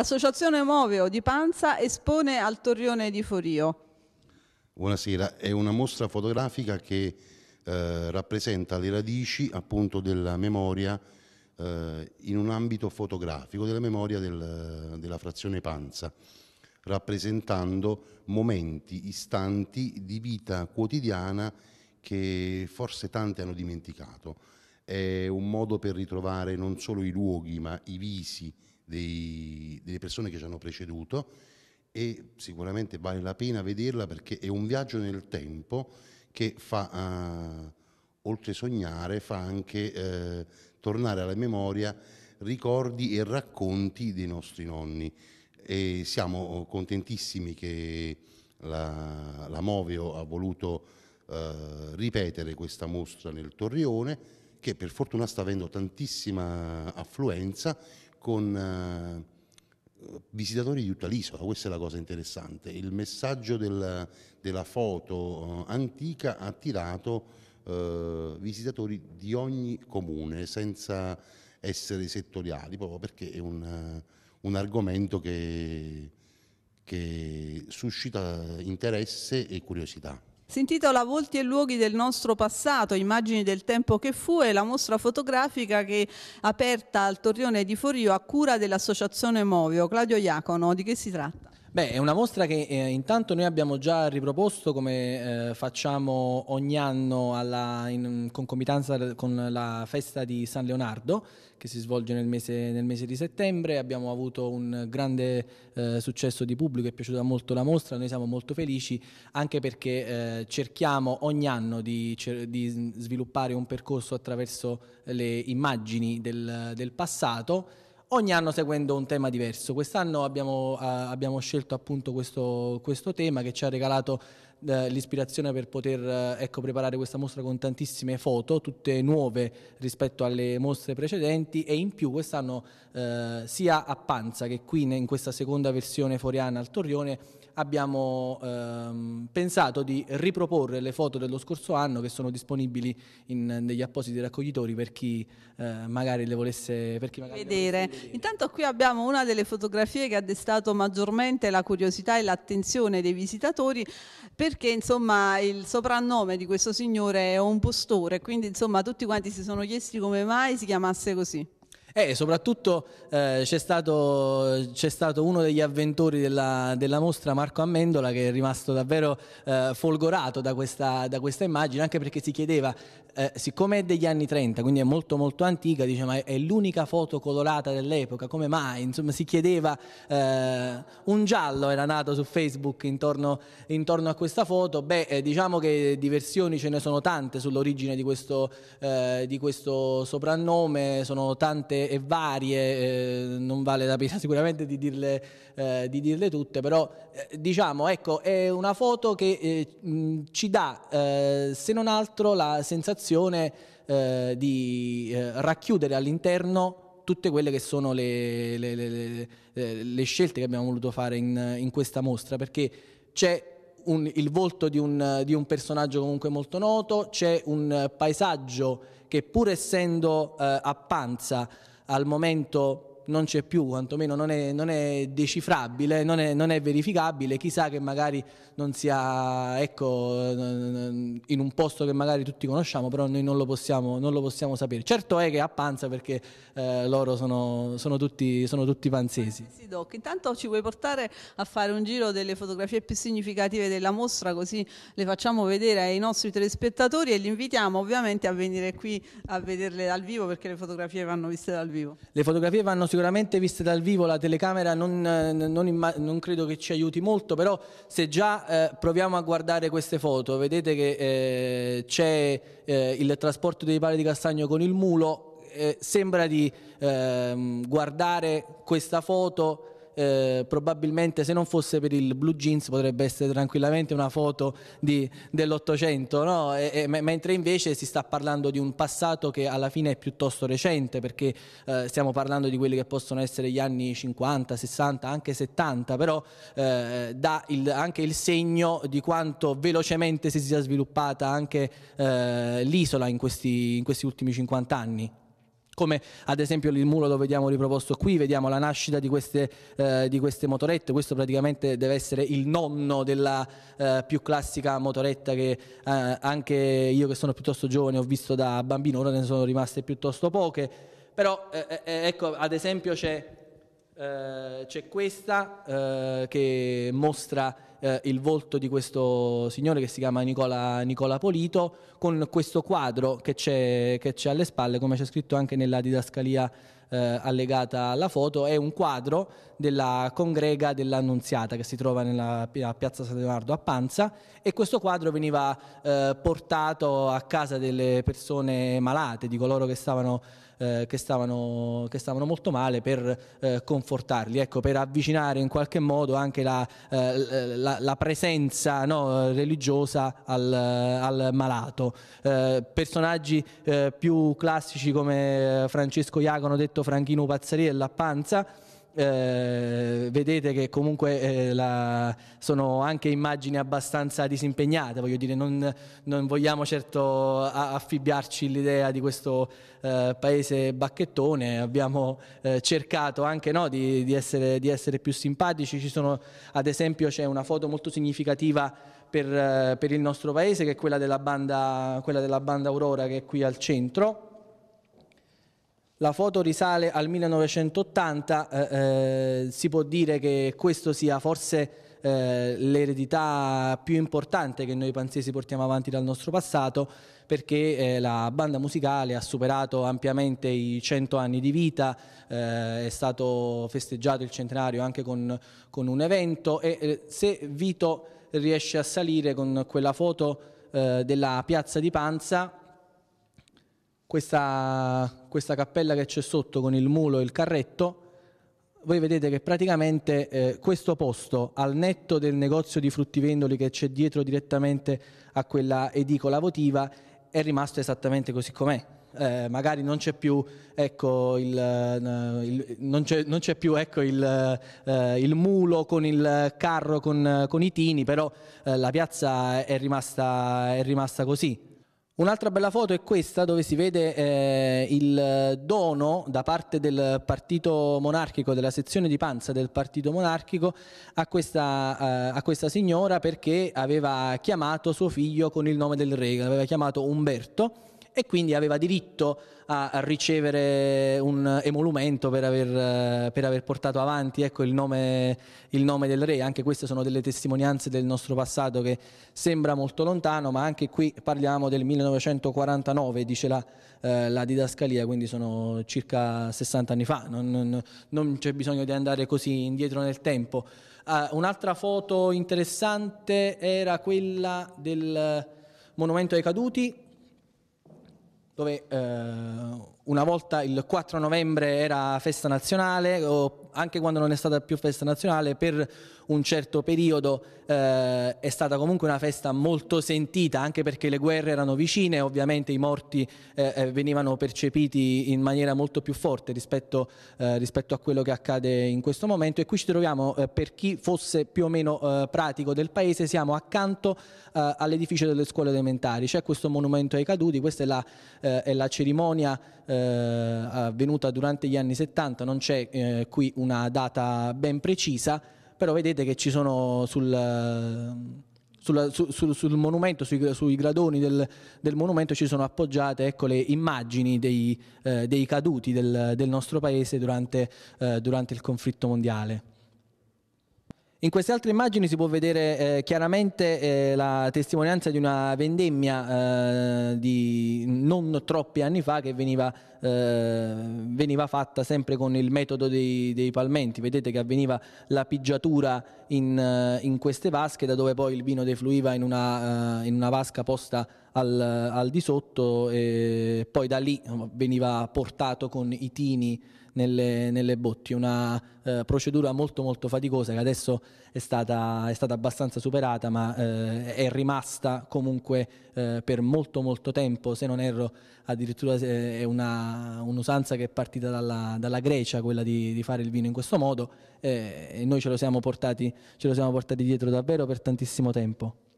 L'associazione Moveo di Panza espone al Torrione di Forio. Buonasera, è una mostra fotografica che eh, rappresenta le radici appunto della memoria eh, in un ambito fotografico, della memoria del, della frazione Panza, rappresentando momenti, istanti di vita quotidiana che forse tante hanno dimenticato. È un modo per ritrovare non solo i luoghi ma i visi, dei, delle persone che ci hanno preceduto e sicuramente vale la pena vederla perché è un viaggio nel tempo che fa, eh, oltre sognare, fa anche eh, tornare alla memoria ricordi e racconti dei nostri nonni. E siamo contentissimi che la, la Moveo ha voluto eh, ripetere questa mostra nel Torrione, che per fortuna sta avendo tantissima affluenza, con eh, visitatori di tutta l'isola, questa è la cosa interessante. Il messaggio del, della foto eh, antica ha attirato eh, visitatori di ogni comune senza essere settoriali, proprio perché è un, eh, un argomento che, che suscita interesse e curiosità. Si intitola Volti e luoghi del nostro passato, immagini del tempo che fu e la mostra fotografica che è aperta al Torrione di Forio a cura dell'Associazione Movio. Claudio Iacono, di che si tratta? Beh, è una mostra che eh, intanto noi abbiamo già riproposto come eh, facciamo ogni anno alla, in concomitanza con la festa di San Leonardo che si svolge nel mese, nel mese di settembre. Abbiamo avuto un grande eh, successo di pubblico, è piaciuta molto la mostra, noi siamo molto felici anche perché eh, cerchiamo ogni anno di, di, sviluppare un percorso attraverso le immagini del, del passato ogni anno seguendo un tema diverso. Quest'anno abbiamo, uh, abbiamo scelto appunto questo, questo tema che ci ha regalato eh, l'ispirazione per poter eh, ecco, preparare questa mostra con tantissime foto, tutte nuove rispetto alle mostre precedenti e in più quest'anno eh, sia a Panza che qui in questa seconda versione foriana al Torrione abbiamo ehm, pensato di riproporre le foto dello scorso anno che sono disponibili in, negli appositi raccoglitori per chi eh, magari le volesse per chi magari vedere. Volesse vedere. Intanto qui abbiamo una delle fotografie che ha destato maggiormente la curiosità e l'attenzione dei visitatori perché insomma il soprannome di questo signore è un postore, quindi insomma tutti quanti si sono chiesti come mai si chiamasse così eh, soprattutto eh, c'è, stato, stato, uno degli avventori della, della, mostra, Marco Amendola, che è rimasto davvero eh, folgorato da questa, da questa, immagine, anche perché si chiedeva, eh, siccome è degli anni 30, quindi è molto molto antica, dice ma è l'unica foto colorata dell'epoca, come mai? Insomma si chiedeva, eh, un giallo era nato su Facebook intorno, intorno a questa foto, beh eh, diciamo che di versioni ce ne sono tante sull'origine di questo, di questo soprannome, sono tante e, varie, eh, non vale la pena sicuramente di dirle, eh, di dirle tutte, però eh, diciamo ecco è una foto che eh, mh, ci dà eh, se non altro la sensazione di racchiudere all'interno tutte quelle che sono le, le, le, le, scelte che abbiamo voluto fare in, in questa mostra, perché c'è un, il volto di un, di un, personaggio comunque molto noto, c'è un paesaggio che pur essendo eh, a panza al momento non c'è più, quantomeno non è, non è decifrabile, non è, non è, verificabile, chissà che magari non sia ecco, in un posto che magari tutti conosciamo, però noi non lo possiamo, non lo possiamo sapere. Certo è che a panza perché eh, loro sono, sono, tutti, sono tutti panzesi. Sì, Doc, intanto ci vuoi portare a fare un giro delle fotografie più significative della mostra, così le facciamo vedere ai nostri telespettatori e li invitiamo ovviamente a venire qui a vederle dal vivo perché le fotografie vanno viste dal vivo. Le fotografie vanno sicuramente sicuramente viste dal vivo la telecamera non, eh, non, non credo che ci aiuti molto, però se già eh, proviamo a guardare queste foto, vedete che eh, c'è eh, il trasporto dei pali di castagno con il mulo, eh, sembra di ehm, guardare questa foto eh, probabilmente se non fosse per il blue jeans potrebbe essere tranquillamente una foto di, dell'Ottocento, no? mentre invece si sta parlando di un passato che alla fine è piuttosto recente perché eh, stiamo parlando di quelli che possono essere gli anni 50, 60, anche 70, però eh, dà il, anche il segno di quanto velocemente si sia sviluppata anche eh, l'isola in questi, in questi ultimi 50 anni come ad esempio il muro lo vediamo riproposto qui, vediamo la nascita di queste, eh, di queste motorette, questo praticamente deve essere il nonno della eh, più classica motoretta che eh, anche io che sono piuttosto giovane ho visto da bambino, ora ne sono rimaste piuttosto poche, però eh, eh, ecco ad esempio c'è eh, c'è questa eh, che mostra eh, il volto di questo signore che si chiama Nicola, Nicola Polito con questo quadro che c'è, che c'è alle spalle, come c'è scritto anche nella didascalia eh, allegata alla foto, è un quadro della congrega dell'Annunziata che si trova nella a piazza San Leonardo a Panza e questo quadro veniva eh, portato a casa delle persone malate, di coloro che stavano eh, che, stavano, che, stavano, molto male per eh, confortarli, ecco, per avvicinare in qualche modo anche la, eh, la, la presenza no, religiosa al, al malato. Eh, personaggi eh, più classici come Francesco Iacono, detto Franchino Pazzarì e La Panza, eh, vedete che comunque eh, la, sono anche immagini abbastanza disimpegnate, voglio dire, non, non vogliamo certo affibbiarci all'idea di questo eh, paese bacchettone, abbiamo eh, cercato anche no, di, di, essere, di, essere, più simpatici, sono, ad esempio c'è una foto molto significativa per, eh, per, il nostro paese che è quella della, banda, quella della banda Aurora che è qui al centro la foto risale al 1980, eh, eh, si può dire che questo sia forse eh, l'eredità più importante che noi panzesi portiamo avanti dal nostro passato perché eh, la banda musicale ha superato ampiamente i 100 anni di vita, eh, è stato festeggiato il centenario anche con, con un evento e eh, se Vito riesce a salire con quella foto eh, della piazza di Panza, questa questa cappella che c'è sotto con il mulo e il carretto, voi vedete che praticamente eh, questo posto, al netto del negozio di fruttivendoli che c'è dietro direttamente a quella edicola votiva, è rimasto esattamente così com'è. Eh, magari non c'è più, ecco, il, eh, il, non c'è, non c'è più ecco, il, eh, il, mulo con il carro con, con i tini, però eh, la piazza è rimasta, è rimasta così. Un'altra bella foto è questa dove si vede eh, il dono da parte del partito monarchico, della sezione di panza del partito monarchico a questa, eh, a questa signora perché aveva chiamato suo figlio con il nome del re, l'aveva chiamato Umberto e quindi aveva diritto a, ricevere un emolumento per aver, eh, per aver portato avanti ecco, il, nome, il, nome, del re. Anche queste sono delle testimonianze del nostro passato che sembra molto lontano, ma anche qui parliamo del 1949, dice la, eh, la didascalia, quindi sono circa 60 anni fa, non, non, non c'è bisogno di andare così indietro nel tempo. Uh, un'altra foto interessante era quella del eh, monumento ai caduti dove eh, una volta il 4 novembre era festa nazionale, o anche quando non è stata più festa nazionale, per un certo periodo eh, è stata comunque una festa molto sentita, anche perché le guerre erano vicine, ovviamente i morti eh, eh venivano percepiti in maniera molto più forte rispetto, eh, rispetto, a quello che accade in questo momento e qui ci troviamo, eh, per chi fosse più o meno eh, pratico del paese, siamo accanto all'edificio delle scuole elementari, c'è questo monumento ai caduti, questa è la, è la cerimonia eh, avvenuta durante gli anni 70, non c'è eh, qui una data ben precisa, però vedete che ci sono sul... Sulla, sul, sul, monumento, sui, sui gradoni del, del, monumento ci sono appoggiate ecco, le immagini dei, eh, dei caduti del, del, nostro paese durante, eh, durante il conflitto mondiale. In queste altre immagini si può vedere eh, chiaramente eh, la testimonianza di una vendemmia eh, di non troppi anni fa che veniva, eh, veniva fatta sempre con il metodo dei, dei, palmenti. Vedete che avveniva la pigiatura in, eh, in, queste vasche da dove poi il vino defluiva in una, eh, in una vasca posta al, al, di sotto e poi da lì veniva portato con i tini nelle, nelle botti, una eh, procedura molto molto faticosa che adesso è stata, è stata abbastanza superata ma eh, è rimasta comunque eh, per molto molto tempo, se non erro addirittura eh, è una, un'usanza che è partita dalla, dalla Grecia quella di, di, fare il vino in questo modo eh, e noi ce lo siamo portati, ce lo siamo portati dietro davvero per tantissimo tempo.